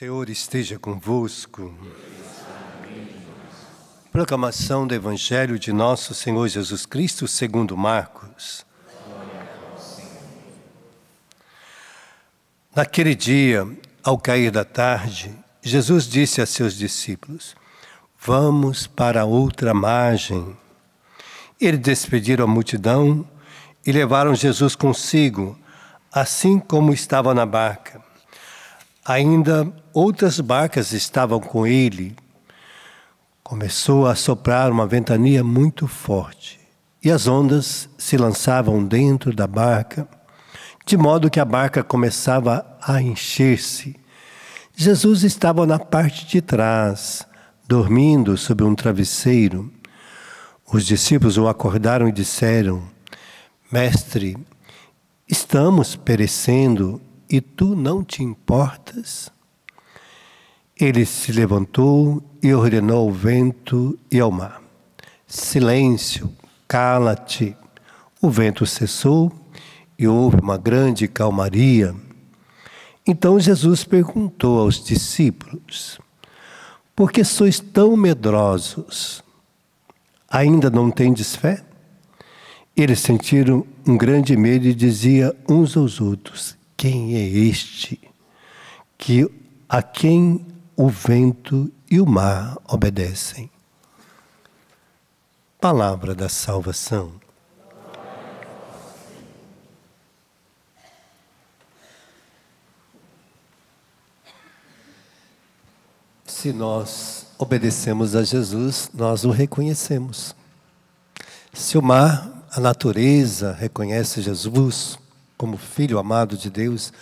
Senhor esteja convosco. Proclamação do Evangelho de Nosso Senhor Jesus Cristo, segundo Marcos. Naquele dia, ao cair da tarde, Jesus disse a seus discípulos: Vamos para outra margem. Eles despediram a multidão e levaram Jesus consigo, assim como estava na barca. Ainda outras barcas estavam com ele. Começou a soprar uma ventania muito forte e as ondas se lançavam dentro da barca, de modo que a barca começava a encher-se. Jesus estava na parte de trás, dormindo sobre um travesseiro. Os discípulos o acordaram e disseram: Mestre, estamos perecendo e tu não te importas? Ele se levantou e ordenou ao vento e ao mar: Silêncio, cala-te. O vento cessou e houve uma grande calmaria. Então Jesus perguntou aos discípulos: Por que sois tão medrosos? Ainda não tendes fé? Eles sentiram um grande medo e diziam uns aos outros: quem é este que a quem o vento e o mar obedecem? Palavra da salvação. Se nós obedecemos a Jesus, nós o reconhecemos. Se o mar, a natureza, reconhece Jesus, como filho amado de Deus,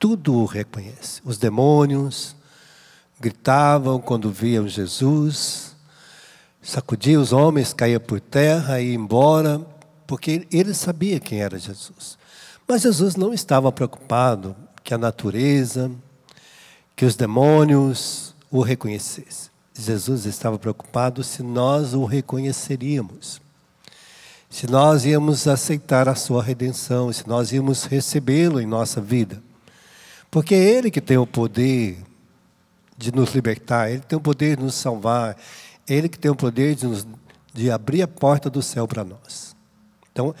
tudo o reconhece. Os demônios gritavam quando viam Jesus, sacudia os homens, caía por terra e embora, porque ele sabia quem era Jesus. Mas Jesus não estava preocupado que a natureza, que os demônios o reconhecessem. Jesus estava preocupado se nós o reconheceríamos se nós íamos aceitar a sua redenção, se nós íamos recebê-lo em nossa vida. Porque é Ele que tem o poder de nos libertar, Ele tem o poder de nos salvar, Ele que tem o poder de, nos, de abrir a porta do céu para nós. Então,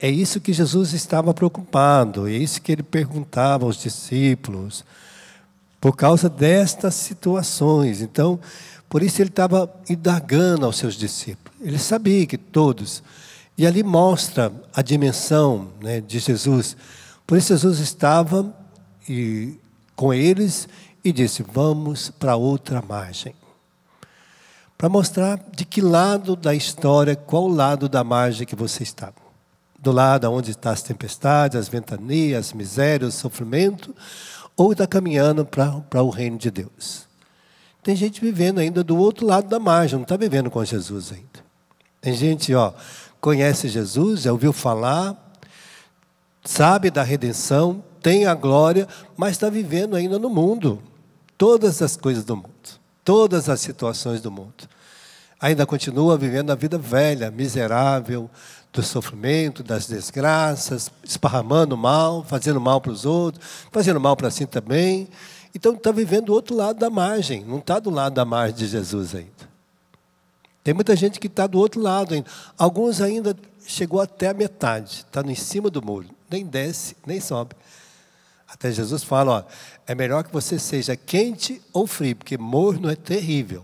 é isso que Jesus estava preocupado, é isso que ele perguntava aos discípulos, por causa destas situações. Então, por isso ele estava indagando aos seus discípulos. Ele sabia que todos e ali mostra a dimensão né, de Jesus. Por isso Jesus estava e, com eles e disse: Vamos para outra margem. Para mostrar de que lado da história, qual lado da margem que você está. Do lado onde está as tempestades, as ventanias, as misérias, o sofrimento, ou está caminhando para o reino de Deus. Tem gente vivendo ainda do outro lado da margem, não está vivendo com Jesus ainda. Tem gente, ó, conhece Jesus, já ouviu falar, sabe da redenção, tem a glória, mas está vivendo ainda no mundo. Todas as coisas do mundo, todas as situações do mundo. Ainda continua vivendo a vida velha, miserável, do sofrimento, das desgraças, esparramando mal, fazendo mal para os outros, fazendo mal para si também. Então está vivendo o outro lado da margem, não está do lado da margem de Jesus ainda. Tem muita gente que está do outro lado ainda. Alguns ainda chegou até a metade, está em cima do muro, nem desce, nem sobe. Até Jesus fala: ó, é melhor que você seja quente ou frio, porque morno é terrível.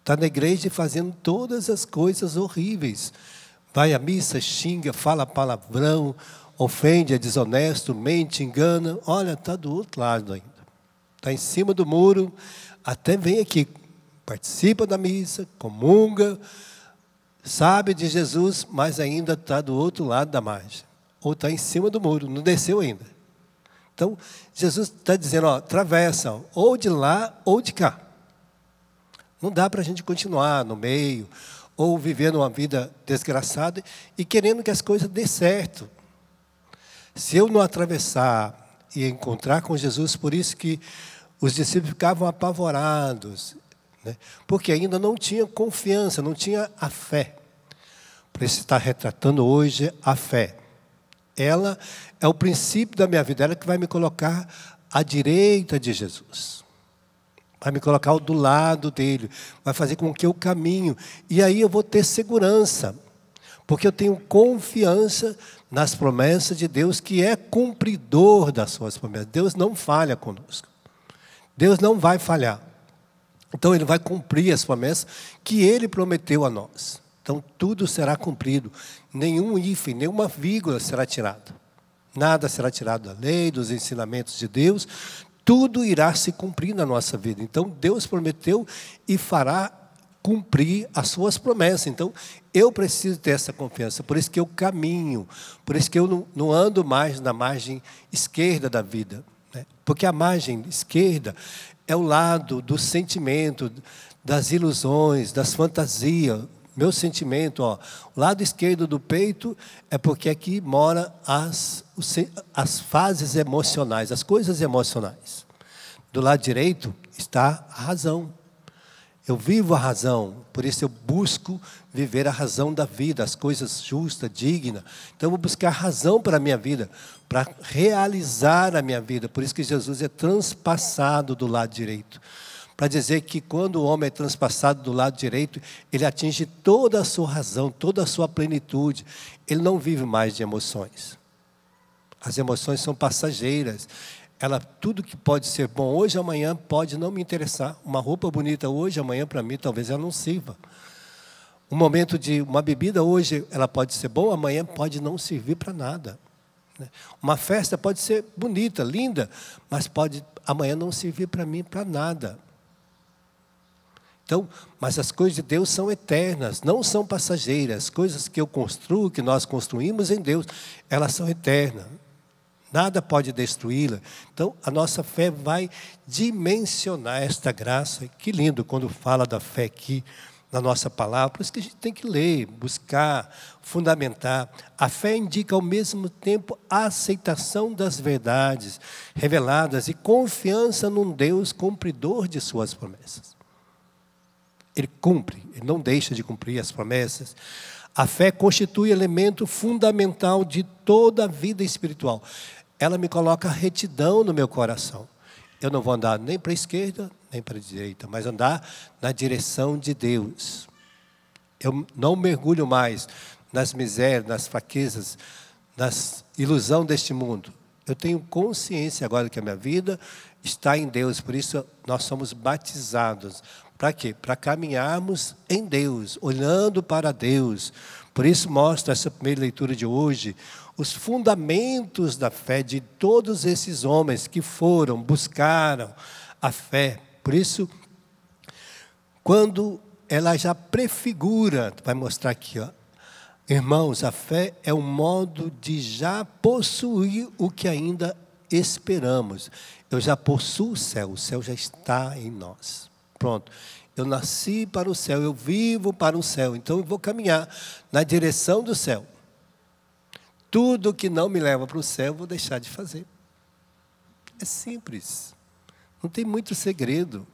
Está na igreja fazendo todas as coisas horríveis. Vai à missa, xinga, fala palavrão, ofende, é desonesto, mente, engana. Olha, está do outro lado ainda. Está em cima do muro, até vem aqui participa da missa, comunga, sabe de Jesus, mas ainda está do outro lado da margem. Ou está em cima do muro, não desceu ainda. Então, Jesus está dizendo, ó, atravessa, ou de lá ou de cá. Não dá para a gente continuar no meio, ou vivendo uma vida desgraçada e querendo que as coisas dê certo. Se eu não atravessar e encontrar com Jesus, por isso que os discípulos ficavam apavorados né? porque ainda não tinha confiança, não tinha a fé. Por isso está retratando hoje a fé. Ela é o princípio da minha vida, ela que vai me colocar à direita de Jesus. Vai me colocar do lado dele, vai fazer com que eu caminho. E aí eu vou ter segurança, porque eu tenho confiança nas promessas de Deus, que é cumpridor das suas promessas. Deus não falha conosco. Deus não vai falhar. Então ele vai cumprir as promessas que ele prometeu a nós. Então tudo será cumprido, nenhum hífen, nenhuma vírgula será tirada. Nada será tirado da lei, dos ensinamentos de Deus, tudo irá se cumprir na nossa vida. Então Deus prometeu e fará cumprir as suas promessas. Então eu preciso ter essa confiança, por isso que eu caminho, por isso que eu não, ando mais na margem esquerda da vida. Né? Porque a margem esquerda é o lado do sentimento, das ilusões, das fantasias. Meu sentimento, ó, o lado esquerdo do peito é porque aqui é mora as, as fases emocionais, as coisas emocionais. Do lado direito está a razão, eu vivo a razão, por isso eu busco viver a razão da vida, as coisas justas, dignas. Então eu vou buscar a razão para a minha vida, para realizar a minha vida. Por isso que Jesus é transpassado do lado direito. Para dizer que quando o homem é transpassado do lado direito, ele atinge toda a sua razão, toda a sua plenitude. Ele não vive mais de emoções. As emoções são passageiras ela tudo que pode ser bom hoje amanhã pode não me interessar. Uma roupa bonita hoje amanhã para mim talvez ela não sirva. Um momento de uma bebida hoje ela pode ser boa, amanhã pode não servir para nada. Né? Uma festa pode ser bonita, linda, mas pode amanhã não servir para mim para nada. Então, mas as coisas de Deus são eternas, não são passageiras. As coisas que eu construo, que nós construímos em Deus, elas são eternas. Nada pode destruí-la. Então, a nossa fé vai dimensionar esta graça. Que lindo quando fala da fé aqui na nossa palavra. Por isso que a gente tem que ler, buscar, fundamentar. A fé indica ao mesmo tempo a aceitação das verdades reveladas e confiança num Deus cumpridor de suas promessas. Ele cumpre, ele não deixa de cumprir as promessas. A fé constitui elemento fundamental de toda a vida espiritual ela me coloca retidão no meu coração. Eu não vou andar nem para a esquerda, nem para a direita, mas andar na direção de Deus. Eu não mergulho mais nas misérias, nas fraquezas, nas ilusão deste mundo. Eu tenho consciência agora que a minha vida está em Deus, por isso nós somos batizados. Para quê? Para caminharmos em Deus, olhando para Deus. Por isso mostra essa primeira leitura de hoje os fundamentos da fé de todos esses homens que foram, buscaram a fé. Por isso, quando ela já prefigura, vai mostrar aqui, ó, irmãos, a fé é um modo de já possuir o que ainda esperamos. Eu já possuo o céu, o céu já está em nós. Pronto. Eu nasci para o céu, eu vivo para o céu, então eu vou caminhar na direção do céu. Tudo que não me leva para o céu, eu vou deixar de fazer. É simples. Não tem muito segredo.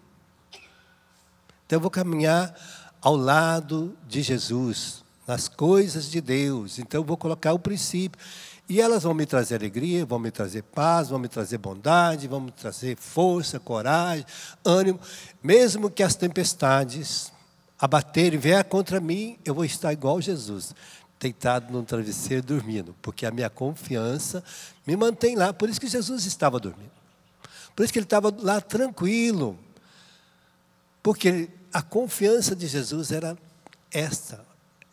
Então eu vou caminhar ao lado de Jesus, nas coisas de Deus. Então eu vou colocar o princípio. E elas vão me trazer alegria, vão me trazer paz, vão me trazer bondade, vão me trazer força, coragem, ânimo. Mesmo que as tempestades abaterem, vier contra mim, eu vou estar igual Jesus deitado num travesseiro dormindo, porque a minha confiança me mantém lá. Por isso que Jesus estava dormindo. Por isso que ele estava lá tranquilo. Porque a confiança de Jesus era esta,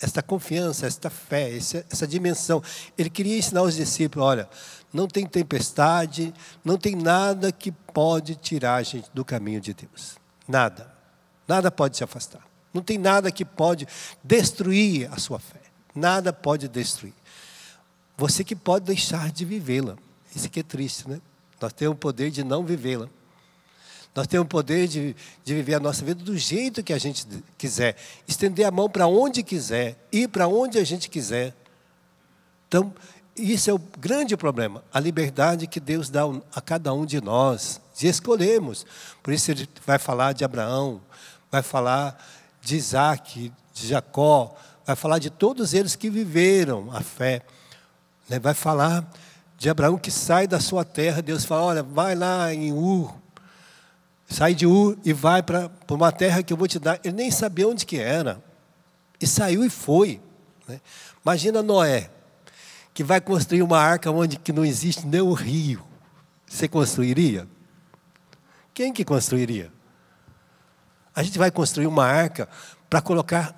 esta confiança, esta fé, essa dimensão. Ele queria ensinar os discípulos: olha, não tem tempestade, não tem nada que pode tirar a gente do caminho de Deus. Nada. Nada pode se afastar. Não tem nada que pode destruir a sua fé. Nada pode destruir. Você que pode deixar de vivê-la. Isso que é triste, né? Nós temos o poder de não vivê-la. Nós temos o poder de, de viver a nossa vida do jeito que a gente quiser, estender a mão para onde quiser, ir para onde a gente quiser. Então, isso é o grande problema, a liberdade que Deus dá a cada um de nós, de escolhermos. Por isso ele vai falar de Abraão, vai falar de Isaac, de Jacó, vai falar de todos eles que viveram a fé. Né? Vai falar de Abraão que sai da sua terra. Deus fala: Olha, vai lá em Ur, sai de Ur e vai para uma terra que eu vou te dar. Ele nem sabia onde que era. E saiu e foi. Né? Imagina Noé, que vai construir uma arca onde que não existe nem o rio. Você construiria? Quem que construiria? A gente vai construir uma arca para colocar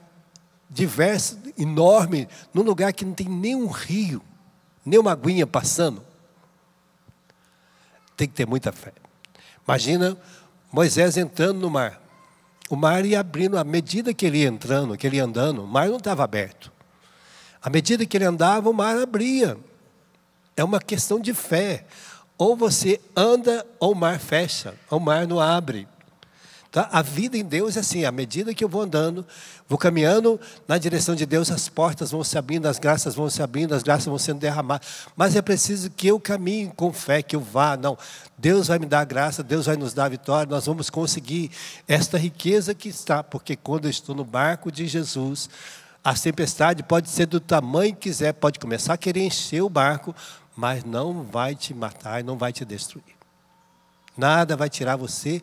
diversa, enorme, num lugar que não tem nem um rio, nem uma aguinha passando. Tem que ter muita fé. Imagina Moisés entrando no mar. O mar ia abrindo à medida que ele ia entrando, que ele ia andando, o mar não estava aberto. À medida que ele andava, o mar abria. É uma questão de fé. Ou você anda, ou o mar fecha, ou o mar não abre. Tá? A vida em Deus é assim, à medida que eu vou andando, vou caminhando na direção de Deus, as portas vão se abrindo, as graças vão se abrindo, as graças vão sendo derramadas. Mas é preciso que eu caminhe com fé, que eu vá. Não, Deus vai me dar a graça, Deus vai nos dar a vitória, nós vamos conseguir esta riqueza que está, porque quando eu estou no barco de Jesus, a tempestade pode ser do tamanho que quiser, pode começar a querer encher o barco, mas não vai te matar e não vai te destruir. Nada vai tirar você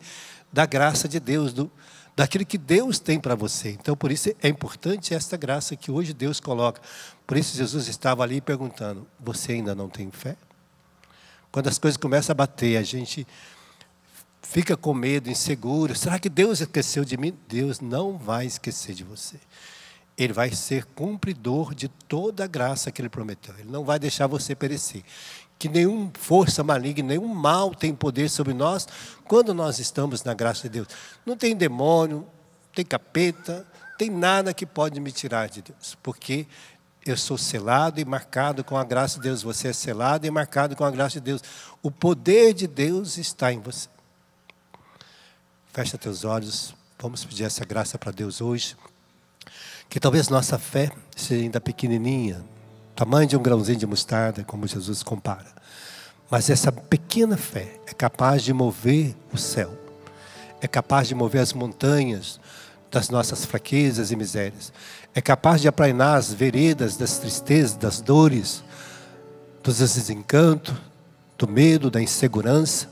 da graça de Deus, do, daquilo que Deus tem para você. Então, por isso é importante essa graça que hoje Deus coloca. Por isso Jesus estava ali perguntando: Você ainda não tem fé? Quando as coisas começam a bater, a gente fica com medo, inseguro. Será que Deus esqueceu de mim? Deus não vai esquecer de você. Ele vai ser cumpridor de toda a graça que ele prometeu. Ele não vai deixar você perecer que nenhuma força maligna, nenhum mal tem poder sobre nós quando nós estamos na graça de Deus. Não tem demônio, tem capeta, tem nada que pode me tirar de Deus, porque eu sou selado e marcado com a graça de Deus. Você é selado e marcado com a graça de Deus. O poder de Deus está em você. Fecha teus olhos, vamos pedir essa graça para Deus hoje. Que talvez nossa fé seja ainda pequenininha, tamanho de um grãozinho de mostarda, como Jesus compara. Mas essa pequena fé é capaz de mover o céu, é capaz de mover as montanhas das nossas fraquezas e misérias, é capaz de aplainar as veredas das tristezas, das dores, dos desencantos, do medo, da insegurança.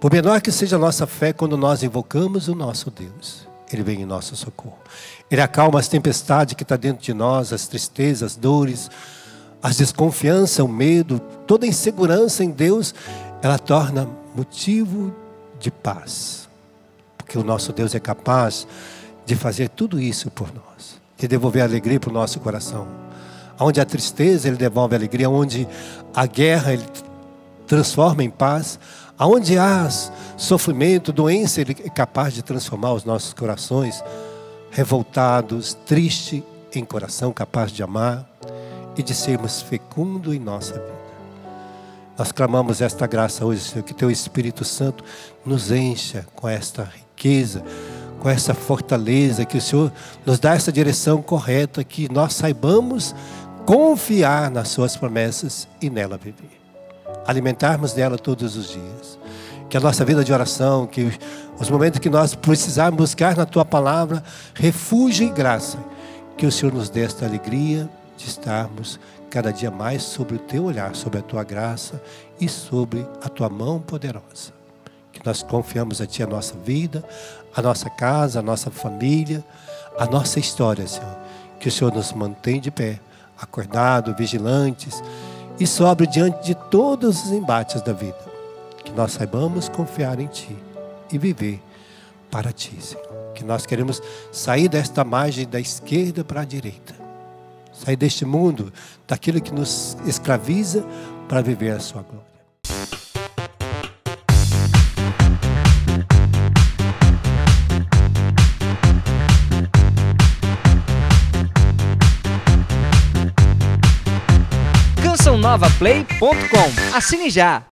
Por menor que seja a nossa fé, quando nós invocamos o nosso Deus, Ele vem em nosso socorro. Ele acalma as tempestades que está dentro de nós, as tristezas, as dores, as desconfiança o medo, toda insegurança em Deus, ela torna motivo de paz. Porque o nosso Deus é capaz de fazer tudo isso por nós, de devolver alegria para o nosso coração. Onde a tristeza, Ele devolve alegria, onde a guerra, Ele transforma em paz. Aonde há sofrimento, doença, Ele é capaz de transformar os nossos corações revoltados, triste em coração, capaz de amar e de sermos fecundo em nossa vida. Nós clamamos esta graça hoje, Senhor, que Teu Espírito Santo nos encha com esta riqueza, com essa fortaleza, que o Senhor nos dá essa direção correta, que nós saibamos confiar nas Suas promessas e nela viver. Alimentarmos dela todos os dias. Que a nossa vida de oração, que os momentos que nós precisarmos buscar na Tua palavra, refúgio e graça, que o Senhor nos dê esta alegria de estarmos cada dia mais sobre o teu olhar, sobre a tua graça e sobre a tua mão poderosa. Que nós confiamos a ti a nossa vida, a nossa casa, a nossa família, a nossa história, Senhor. Que o Senhor nos mantém de pé, acordado, vigilantes e sobre diante de todos os embates da vida. Que nós saibamos confiar em ti e viver para ti, Senhor. Que nós queremos sair desta margem da esquerda para a direita sair deste mundo, daquilo que nos escraviza, para viver a sua glória. CançãoNovaPlay.com Assine já!